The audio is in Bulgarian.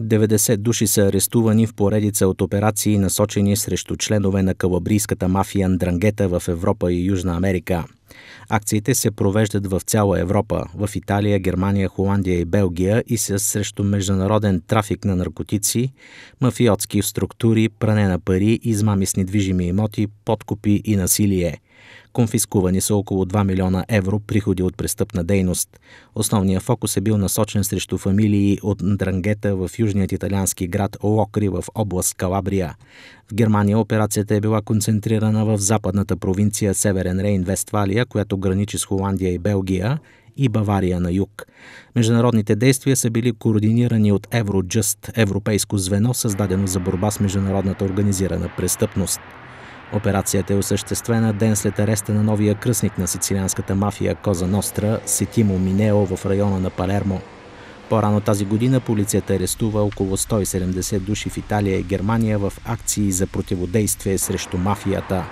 90 души са арестувани в поредица от операции, насочени срещу членове на калабрийската мафия Ндрангета в Европа и Южна Америка. Акциите се провеждат в цяла Европа, в Италия, Германия, Холандия и Белгия и са срещу международен трафик на наркотици, мафиотски структури, пране на пари, измами с недвижими имоти, подкупи и насилие – Конфискувани са около 2 милиона евро приходи от престъпна дейност. Основният фокус е бил насочен срещу фамилии от Дрангета в южният италиански град Локри в област Калабрия. В Германия операцията е била концентрирана в западната провинция Северен Рейн, Вестфалия, която граничи с Холандия и Белгия, и Бавария на юг. Международните действия са били координирани от Евроджъст, европейско звено, създадено за борба с международната организирана престъпност. Операцията е осъществена ден след ареста на новия кръсник на сицилианската мафия Коза Ностра, Сетимо Минео в района на Палермо. По-рано тази година полицията арестува около 170 души в Италия и Германия в акции за противодействие срещу мафията.